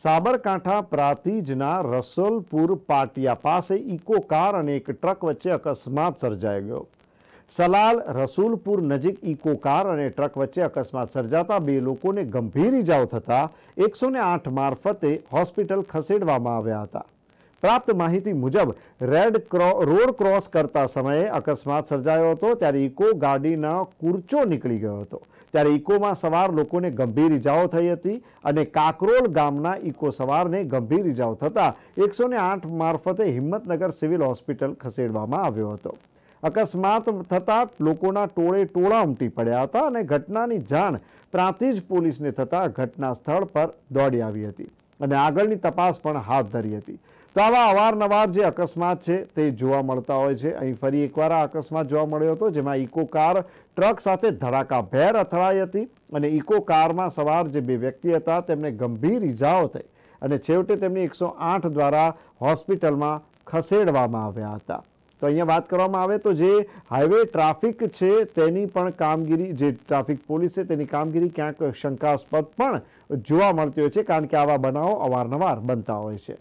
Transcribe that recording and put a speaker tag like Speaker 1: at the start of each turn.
Speaker 1: સાબરકાંઠા પ્રાતિજના રસોલપુર પાટિયા પાસે eco car અને એક ટ્રક વચ્ચે અકસ્માત સર્જાઈ ગયો સલાલ રસુલપુર નજીક ઇકો કાર અને ટ્રક વચ્ચે અકસ્માત સર્જાતા બે લોકોને ગંભીર ઇજાઓ થતાં એકસો આઠ મારફતે હોસ્પિટલ ખસેડવામાં આવ્યા હતા પ્રાપ્ત માહિતી મુજબ રેડ રોડ ક્રોસ કરતા સમયે અકસ્માત સર્જાયો હતો ત્યારે ઇકો ગાડીનો કુર્ચો નીકળી ગયો હતો ત્યારે ઇકોમાં સવાર લોકોને ગંભીર ઇજાઓ થઈ હતી અને કાકરોલ ગામના ઇકો સવારને ગંભીર ઇજાઓ થતાં એકસો આઠ મારફતે હિંમતનગર સિવિલ હોસ્પિટલ ખસેડવામાં આવ્યો હતો અકસ્માત થતાં લોકોના ટોળે ટોળા ઉમટી પડ્યા હતા અને ઘટનાની જાણ પ્રાંતિજ પોલીસને થતાં ઘટના સ્થળ પર દોડી આવી હતી અને આગળની તપાસ પણ હાથ ધરી હતી તો આવા અવારનવાર જે અકસ્માત છે તે જોવા મળતા હોય છે અહીં ફરી એકવાર આ અકસ્માત જોવા મળ્યો હતો જેમાં ઇકો કાર ટ્રક સાથે ધડાકાભેર અથડાઈ હતી અને ઇકો કારમાં સવાર જે બે વ્યક્તિ હતા તેમને ગંભીર ઇજાઓ થઈ અને છેવટે તેમને એકસો આઠ દ્વારા હોસ્પિટલમાં ખસેડવામાં આવ્યા હતા તો અહીંયા વાત કરવામાં આવે તો જે હાઈવે ટ્રાફિક છે તેની પણ કામગીરી જે ટ્રાફિક પોલીસ છે તેની કામગીરી ક્યાંક શંકાસ્પદ પણ જોવા મળતી હોય છે કારણ કે આવા બનાવો અવારનવાર બનતા હોય છે